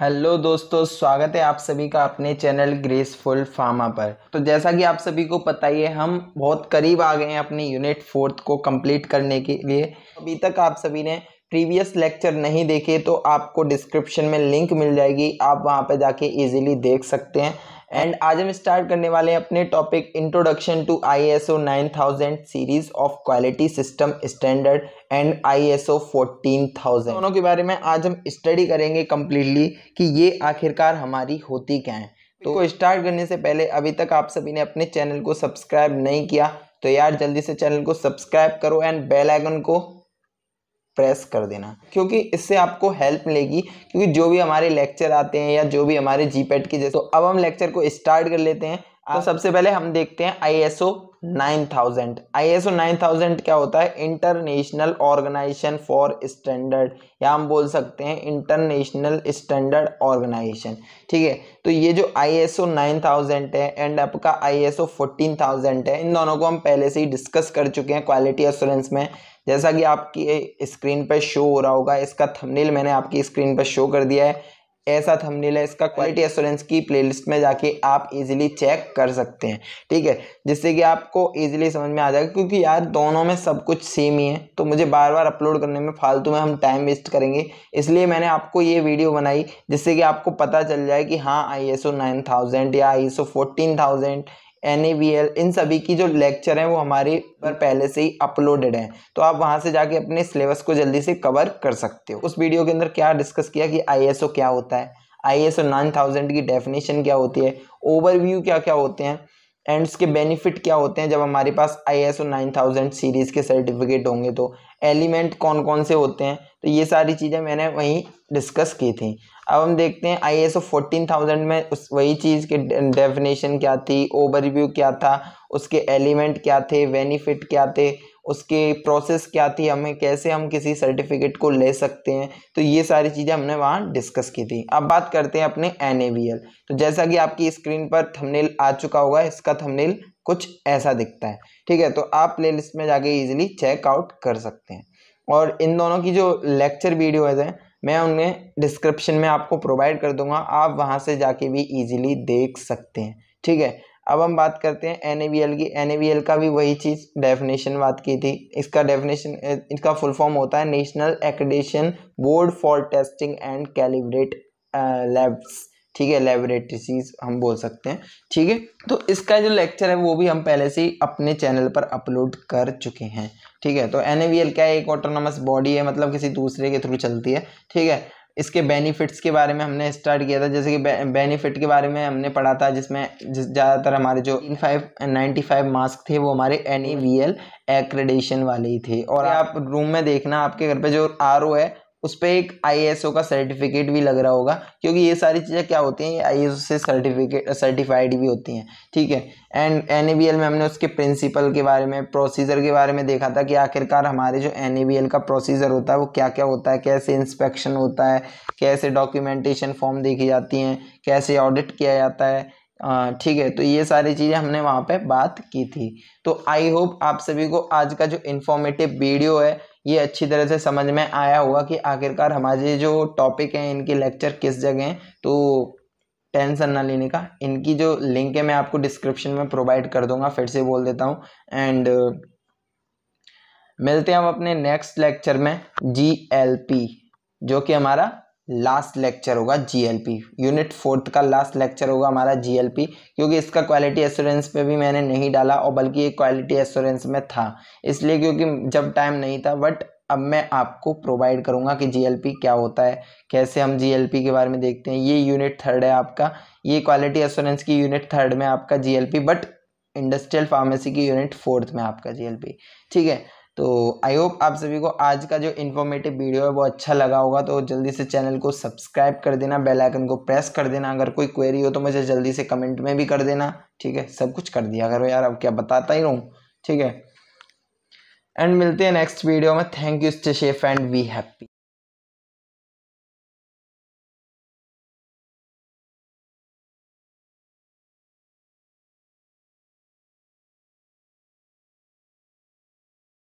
Hello दोस्तों स्वागत है आप सभी का अपने चैनल ग्रेसफुल फार्मा पर तो जैसा कि आप सभी को पता ही है हम बहुत करीब आ गए हैं अपने यूनिट फोर्थ को कंप्लीट करने के लिए अभी तक आप सभी ने प्रीवियस लेक्चर नहीं देखे तो आपको डिस्क्रिप्शन में लिंक मिल जाएगी आप वहां पर जाके इजीली देख सकते हैं एंड आज हम स्टार्ट करने वाले हैं अपने topic introduction to ISO 9000 series of quality system standard and ISO 14000 दोनों के बारे में आज हम स्टडी करेंगे कम्प्लीटली कि ये आखिरकार हमारी होती क्या है तो स्टार्ट करने से पहले अभी तक आप सभी ने अपने चैनल को सब्सक्राइब नहीं किया तो यार जल्दी से चैनल को सब्सक्राइब करो एंड बेल आइकन को प्रेस कर देना क्योंकि इससे आपको हेल्प मिलेगी क्योंकि जो भी हमारे लेक्चर आते हैं या जो भी हमारे जी पैट की जैसे तो अब हम लेक्चर को स्टार्ट कर लेते हैं तो हाँ। सबसे पहले हम देखते हैं I S O nine thousand I S O nine thousand क्या होता है इंटरनेशनल ऑर्गेनाइजेशन फॉर स्टैंडर्ड या हम बोल सकते हैं इंटरनेशनल स्टैंडर्ड ऑर्गेनाइजेशन ठीक है तो ये जो I S O nine thousand है एंड आपका I S O fourteen thousand है इन दोनों को हम पहले से ही डिस्कस कर चुके हैं क्वालिटी एश्योरेंस में जैसा कि आपकी स्क्रीन पर शो हो रहा होगा इसका थंबनेल मैंने आपकी स्क्रीन पर शो कर दिया है ऐसा थंबनेल है इसका क्वालिटी एश्योरेंस की प्लेलिस्ट में जाके आप इजीली चेक कर सकते हैं ठीक है जिससे कि आपको इजीली समझ में आ जाएगा क्योंकि यार दोनों में सब कुछ सेम ही है तो मुझे बार बार अपलोड करने में फालतू में हम टाइम वेस्ट करेंगे इसलिए मैंने आपको ये वीडियो बनाई जिससे कि आपको पता चल जाए कि हाँ I S O nine thousand या I S O fourteen thousand एन इन सभी की जो लेक्चर हैं वो हमारे पर पहले से ही अपलोडेड हैं तो आप वहाँ से जाके अपने सिलेबस को जल्दी से कवर कर सकते हो उस वीडियो के अंदर क्या डिस्कस किया कि आई क्या होता है आई एस नाइन थाउजेंड की डेफिनेशन क्या होती है ओवरव्यू क्या क्या होते हैं एंड के बेनिफिट क्या होते हैं जब हमारे पास I S O nine thousand series के सर्टिफिकेट होंगे तो एलिमेंट कौन कौन से होते हैं तो ये सारी चीज़ें मैंने वहीं डिस्कस की थी अब हम देखते हैं I S O fourteen thousand में उस वही चीज़ के डेफिनेशन क्या थी ओवरव्यू क्या था उसके एलिमेंट क्या थे बेनिफिट क्या थे उसके प्रोसेस क्या थी हमें कैसे हम किसी सर्टिफिकेट को ले सकते हैं तो ये सारी चीज़ें हमने वहाँ डिस्कस की थी अब बात करते हैं अपने एन तो जैसा कि आपकी स्क्रीन पर थंबनेल आ चुका होगा इसका थंबनेल कुछ ऐसा दिखता है ठीक है तो आप प्ले में जाके ईजिली चेकआउट कर सकते हैं और इन दोनों की जो लेक्चर वीडियोज़ हैं मैं उन्हें डिस्क्रिप्शन में आपको प्रोवाइड कर दूंगा आप वहां से जाके भी इजीली देख सकते हैं ठीक है अब हम बात करते हैं एन की एन का भी वही चीज़ डेफिनेशन बात की थी इसका डेफिनेशन इसका फुल फॉर्म होता है national accreditation board for testing and calibrate labs ठीक है लेबोरेटरीज हम बोल सकते हैं ठीक है तो इसका जो लेक्चर है वो भी हम पहले से ही अपने चैनल पर अपलोड कर चुके हैं ठीक है तो एन क्या है एक ऑटोनॉमस बॉडी है मतलब किसी दूसरे के थ्रू चलती है ठीक है इसके बेनिफिट्स के बारे में हमने स्टार्ट किया था जैसे कि बेनिफिट के बारे में हमने पढ़ा था जिसमें जिस ज़्यादातर हमारे जो इन फाइव नाइन्टी फाइव मास्क थे वो हमारे N A B L accreditation वाले ही थे और आप रूम में देखना आपके घर पे जो आर ओ है उस पर एक आई का सर्टिफिकेट भी लग रहा होगा क्योंकि ये सारी चीज़ें क्या होती हैं ये आई से सर्टिफिकेट सर्टिफाइड भी होती हैं ठीक है एंड एन में हमने उसके प्रिंसिपल के बारे में प्रोसीजर के बारे में देखा था कि आखिरकार हमारे जो एन का प्रोसीजर होता है वो क्या क्या होता है कैसे इंस्पेक्शन होता है कैसे डॉक्यूमेंटेशन फॉर्म देखी जाती हैं कैसे ऑडिट किया जाता है ठीक है तो ये सारी चीज़ें हमने वहाँ पे बात की थी तो आई होप आप सभी को आज का जो इन्फॉर्मेटिव वीडियो है ये अच्छी तरह से समझ में आया होगा कि आखिरकार हमारे जो टॉपिक हैं इनके लेक्चर किस जगह हैं तो टेंशन ना लेने का इनकी जो लिंक है मैं आपको डिस्क्रिप्शन में प्रोवाइड कर दूंगा फिर से बोल देता हूँ एंड मिलते हैं हम अपने नेक्स्ट लेक्चर में जी एल पी जो कि हमारा लास्ट लेक्चर होगा जीएलपी यूनिट फोर्थ का लास्ट लेक्चर होगा हमारा जीएलपी क्योंकि इसका क्वालिटी एश्योरेंस पे भी मैंने नहीं डाला और बल्कि ये क्वालिटी एश्योरेंस में था इसलिए क्योंकि जब टाइम नहीं था बट अब मैं आपको प्रोवाइड करूँगा कि जीएलपी क्या होता है कैसे हम जीएलपी के बारे में देखते हैं ये यूनिट थर्ड है आपका ये क्वालिटी एश्योरेंस की यूनिट थर्ड में आपका जीएलपी बट इंडस्ट्रियल फार्मेसी की यूनिट फोर्थ में आपका जीएलपी ठीक है तो आई होप आप सभी को आज का जो इन्फॉर्मेटिव वीडियो है वो अच्छा लगा होगा तो जल्दी से चैनल को सब्सक्राइब कर देना बेल आइकन को प्रेस कर देना अगर कोई क्वेरी हो तो मुझे जल्दी से कमेंट में भी कर देना ठीक है सब कुछ कर दिया करो यार अब क्या बताता ही रहूँ ठीक है एंड मिलते हैं नेक्स्ट वीडियो में thank you stay safe and be happy